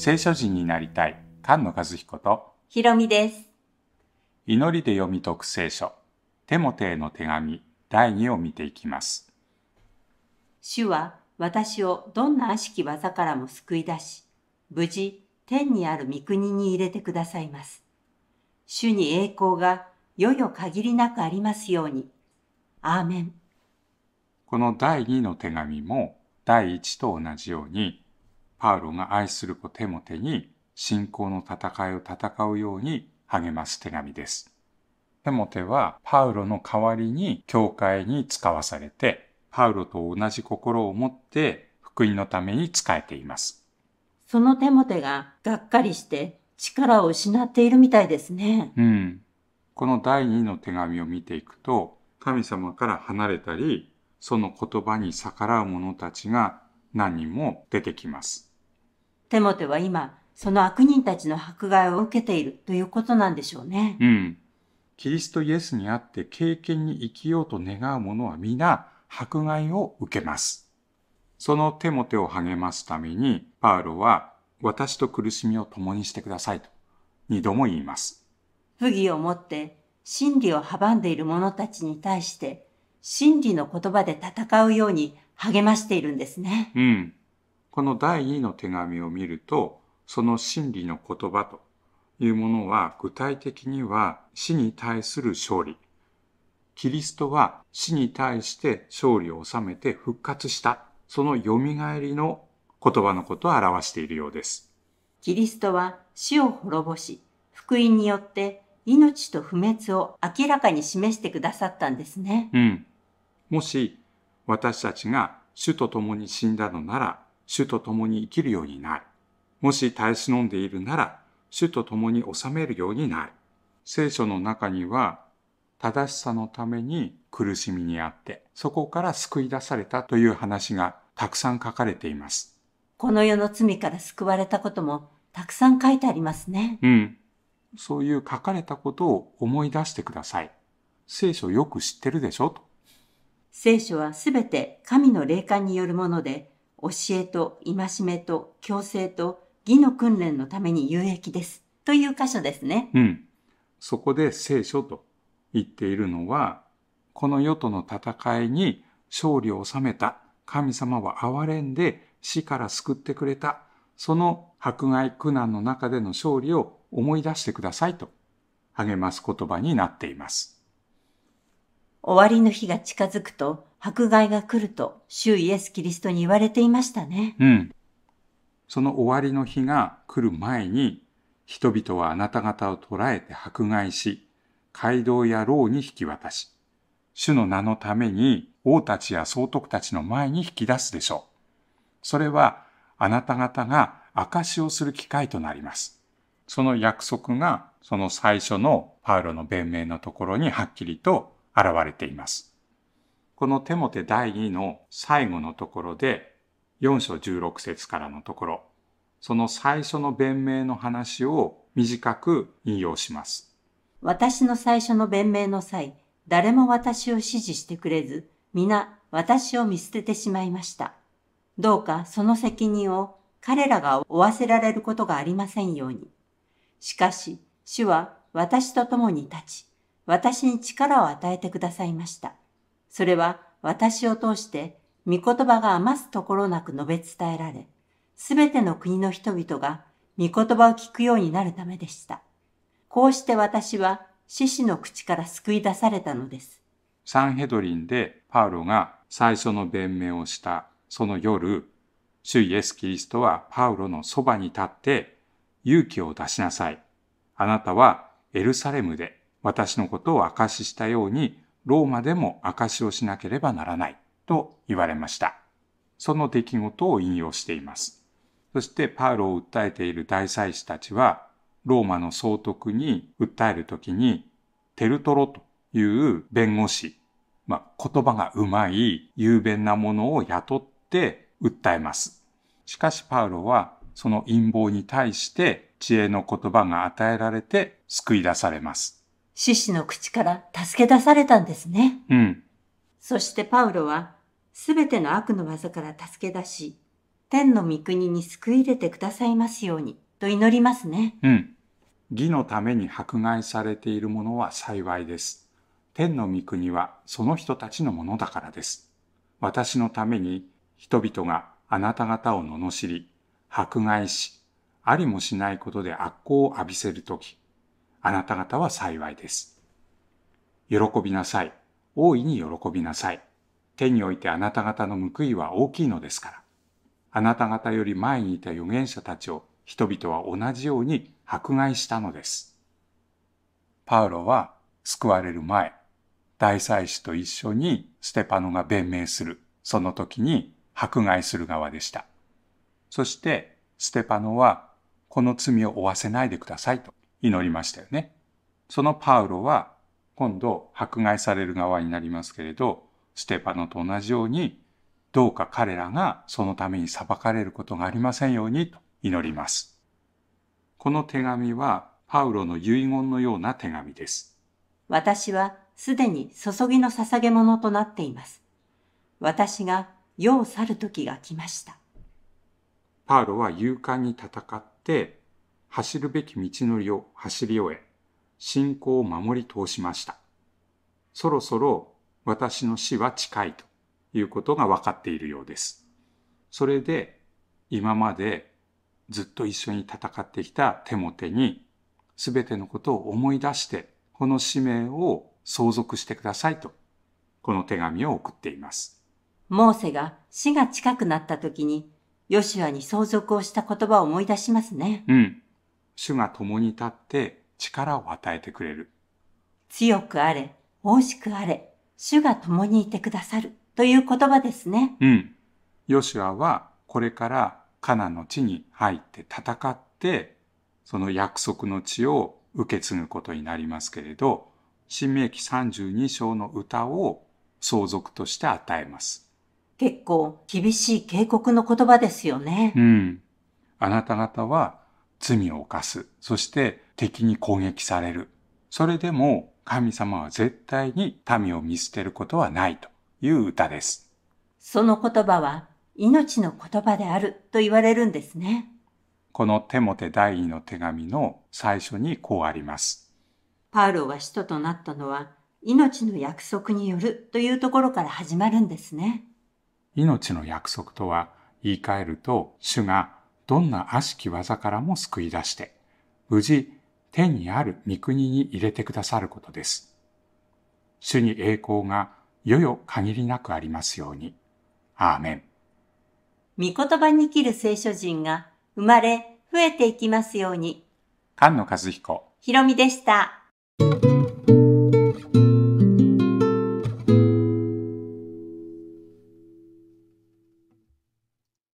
聖書人になりたい菅野和彦とひろみです祈りで読み解く聖書テモテへの手紙第2を見ていきます主は私をどんな悪しき技からも救い出し無事天にある御国に入れてくださいます主に栄光がよよ限りなくありますようにアーメンこの第2の手紙も第1と同じようにパウロが愛する子テモテに信仰の戦いを戦うように励ます手紙です。テモテはパウロの代わりに教会に使わされて、パウロと同じ心を持って福音のために仕えています。そのテモテががっかりして力を失っているみたいですね。うん。この第二の手紙を見ていくと、神様から離れたり、その言葉に逆らう者たちが何人も出てきます。テモテは今、その悪人たちの迫害を受けているということなんでしょうね。うん。キリストイエスにあって経験に生きようと願う者は皆迫害を受けます。そのテモテを励ますために、パウロは私と苦しみを共にしてくださいと二度も言います。不義をもって真理を阻んでいる者たちに対して真理の言葉で戦うように励ましているんですね。うん。この第二の手紙を見るとその真理の言葉というものは具体的には死に対する勝利キリストは死に対して勝利を収めて復活したその蘇りの言葉のことを表しているようですキリストは死を滅ぼし福音によって命と不滅を明らかに示してくださったんですね、うん、もし私たちが主と共に死んだのなら主と共に生きるようになる。もし耐え忍んでいるなら、主と共に治めるようになる。聖書の中には、正しさのために苦しみにあって、そこから救い出されたという話がたくさん書かれています。この世の罪から救われたこともたくさん書いてありますね。うん。そういう書かれたことを思い出してください。聖書よく知ってるでしょと。聖書はすべて神の霊感によるもので、教えと戒めと強制と義の訓練のために有益です。という箇所ですね。うん。そこで聖書と言っているのは、この世との戦いに勝利を収めた。神様は憐れんで死から救ってくれた。その迫害苦難の中での勝利を思い出してくださいと励ます言葉になっています。終わりの日が近づくと、迫害が来ると、主イエス・キリストに言われていましたね。うん。その終わりの日が来る前に、人々はあなた方を捕らえて迫害し、街道や牢に引き渡し、主の名のために王たちや総督たちの前に引き出すでしょう。それはあなた方が証をする機会となります。その約束がその最初のパウロの弁明のところにはっきりと現れています。このテモテ第2の最後のところで、4章16節からのところ、その最初の弁明の話を短く引用します。私の最初の弁明の際、誰も私を支持してくれず、皆私を見捨ててしまいました。どうかその責任を彼らが負わせられることがありませんように。しかし、主は私と共に立ち、私に力を与えてくださいました。それは私を通して御言葉が余すところなく述べ伝えられ、すべての国の人々が御言葉を聞くようになるためでした。こうして私は獅子の口から救い出されたのです。サンヘドリンでパウロが最初の弁明をしたその夜、主イエス・キリストはパウロのそばに立って勇気を出しなさい。あなたはエルサレムで私のことを証ししたようにローマでも証しをしなければならないと言われました。その出来事を引用しています。そしてパウロを訴えている大祭司たちは、ローマの総督に訴えるときに、テルトロという弁護士、まあ、言葉がうまい雄弁なものを雇って訴えます。しかしパウロはその陰謀に対して知恵の言葉が与えられて救い出されます。獅子の口から助け出されたんですね。うん。そしてパウロは、すべての悪の技から助け出し、天の御国に救い入れてくださいますように、と祈りますね。うん。義のために迫害されているものは幸いです。天の御国はその人たちのものだからです。私のために人々があなた方を罵り、迫害し、ありもしないことで悪行を浴びせるとき、あなた方は幸いです。喜びなさい。大いに喜びなさい。手においてあなた方の報いは大きいのですから。あなた方より前にいた預言者たちを人々は同じように迫害したのです。パウロは救われる前、大祭司と一緒にステパノが弁明する、その時に迫害する側でした。そして、ステパノはこの罪を負わせないでくださいと祈りましたよね。そのパウロは今度迫害される側になりますけれど、ステパノと同じように、どうか彼らがそのために裁かれることがありませんようにと祈ります。この手紙はパウロの遺言のような手紙です。私はすでに注ぎの捧げ物となっています。私が世を去る時が来ました。パウロは勇敢に戦って走るべき道のりを走り終え、信仰を守り通しました。そろそろ私の死は近いということが分かっているようです。それで今までずっと一緒に戦ってきたテモテに全てのことを思い出してこの使命を相続してくださいとこの手紙を送っています。モーセが死が近くなった時にヨシュアに相続をした言葉を思い出しますね。うん。主が共に立って力を与えてくれる。強くあれ、惜しくあれ、主が共にいてくださるという言葉ですね。うん。ヨシュアはこれからカナの地に入って戦って、その約束の地を受け継ぐことになりますけれど、新明記32章の歌を相続として与えます。結構厳しい警告の言葉ですよね。うん。あなた方は罪を犯す。そして敵に攻撃される。それでも神様は絶対に民を見捨てることはないという歌です。その言葉は命の言葉であると言われるんですね。このテモテ第二の手紙の最初にこうあります。パウロが使徒となったのは命の約束によるというところから始まるんですね。命の約束とは言い換えると主がどんな悪しき技からも救い出して、無事天にある御国に入れてくださることです。主に栄光がよよ限りなくありますように。アーメン。御言葉に生きる聖書人が生まれ増えていきますように。菅野和彦。ひろみでした。